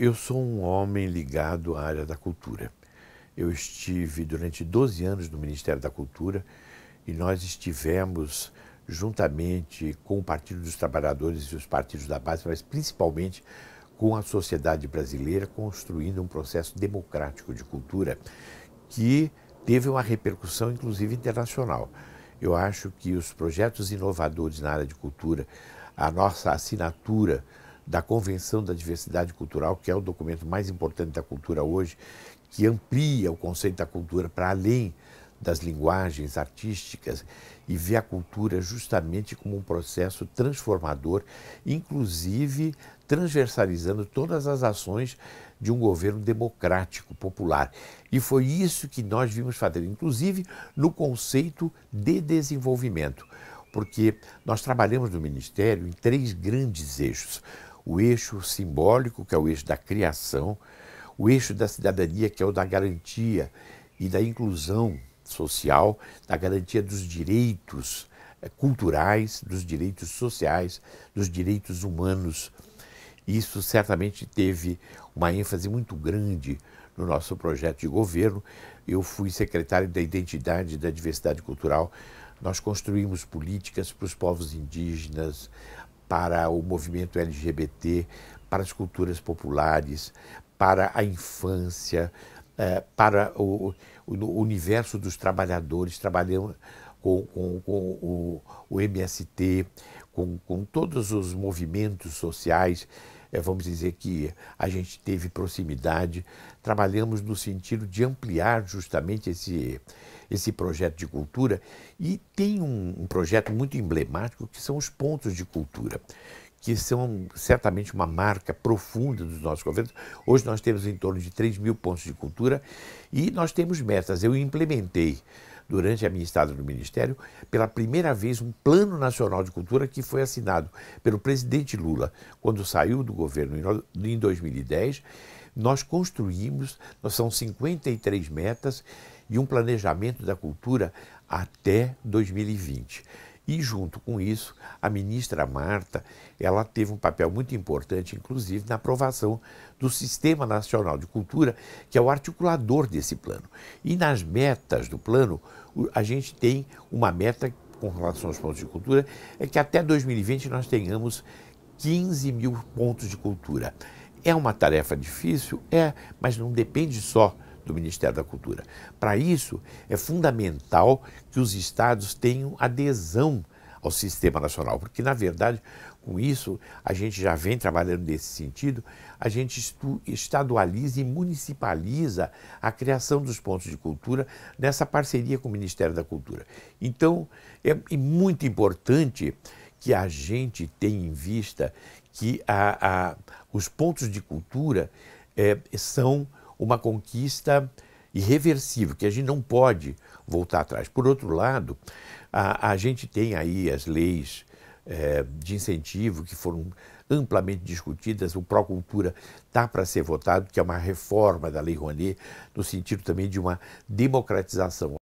Eu sou um homem ligado à área da cultura. Eu estive durante 12 anos no Ministério da Cultura e nós estivemos juntamente com o Partido dos Trabalhadores e os partidos da base, mas principalmente com a sociedade brasileira, construindo um processo democrático de cultura que teve uma repercussão, inclusive internacional. Eu acho que os projetos inovadores na área de cultura, a nossa assinatura da Convenção da Diversidade Cultural, que é o documento mais importante da cultura hoje, que amplia o conceito da cultura para além das linguagens artísticas e vê a cultura justamente como um processo transformador, inclusive transversalizando todas as ações de um governo democrático popular. E foi isso que nós vimos fazer, inclusive no conceito de desenvolvimento, porque nós trabalhamos no Ministério em três grandes eixos o eixo simbólico, que é o eixo da criação, o eixo da cidadania, que é o da garantia e da inclusão social, da garantia dos direitos eh, culturais, dos direitos sociais, dos direitos humanos. Isso certamente teve uma ênfase muito grande no nosso projeto de governo. Eu fui secretário da Identidade e da Diversidade Cultural. Nós construímos políticas para os povos indígenas, para o movimento LGBT, para as culturas populares, para a infância, é, para o, universo dos trabalhadores, trabalhando com, com, com o, o MST, com, com todos os movimentos sociais, é, vamos dizer que a gente teve proximidade, trabalhamos no sentido de ampliar justamente esse, esse projeto de cultura e tem um, um projeto muito emblemático que são os pontos de cultura que são certamente uma marca profunda dos nossos governos. Hoje nós temos em torno de 3 mil pontos de cultura e nós temos metas. Eu implementei durante a minha estada no Ministério, pela primeira vez um Plano Nacional de Cultura que foi assinado pelo presidente Lula quando saiu do governo em 2010. Nós construímos, nós são 53 metas e um planejamento da cultura até 2020. E junto com isso, a ministra Marta, ela teve um papel muito importante, inclusive na aprovação do Sistema Nacional de Cultura, que é o articulador desse plano. E nas metas do plano, a gente tem uma meta com relação aos pontos de cultura, é que até 2020 nós tenhamos 15 mil pontos de cultura. É uma tarefa difícil? É, mas não depende só do Ministério da Cultura. Para isso, é fundamental que os estados tenham adesão ao sistema nacional, porque, na verdade, com isso, a gente já vem trabalhando nesse sentido, a gente estadualiza e municipaliza a criação dos pontos de cultura nessa parceria com o Ministério da Cultura. Então, é, é muito importante que a gente tenha em vista que a, a, os pontos de cultura é, são uma conquista irreversível, que a gente não pode voltar atrás. Por outro lado, a, a gente tem aí as leis é, de incentivo que foram amplamente discutidas, o Procultura está para ser votado, que é uma reforma da Lei Rouanet, no sentido também de uma democratização.